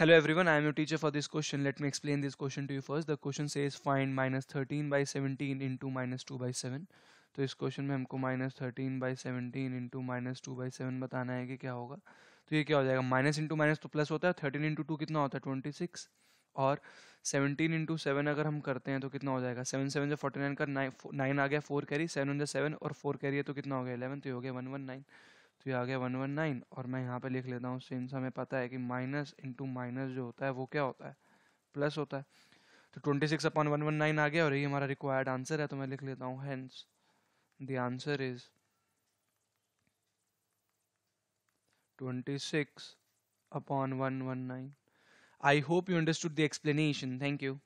Hello everyone, I am your teacher for this question. Let me explain this question to you first. The question says find minus 13 by 17 into minus 2 by 7. तो इस question में हमको minus thirteen by seventeen into minus two by seven बताना है कि क्या होगा तो ये क्या हो जाएगा माइनस इंटू माइनस तो प्लस होता है थर्टीन इंटू टू कितना होता है ट्वेंटी सिक्स और सेवनटीन इंटू सेवन अगर हम करते हैं तो कितना हो जाएगा सेवन सेवन जो फोर्टी नाइन का नाइन आ गया फोर कैरी सेवन जो सेवन और फोर कैरी है तो कितना हो गया इलेवन तो ये हो गया वन वन नाइन तो ये आ गया वन वन नाइन और मैं यहाँ पे लिख लेता हूँ सिंस हमें पता है कि माइनस इंटू माइनस जो होता है वो क्या होता है प्लस होता है तो twenty six upon one one nine आ गया और ये हमारा रिक्वायर्ड आंसर है तो मैं लिख लेता हूँ hence the answer is twenty six upon one one nine I hope you understood the explanation thank you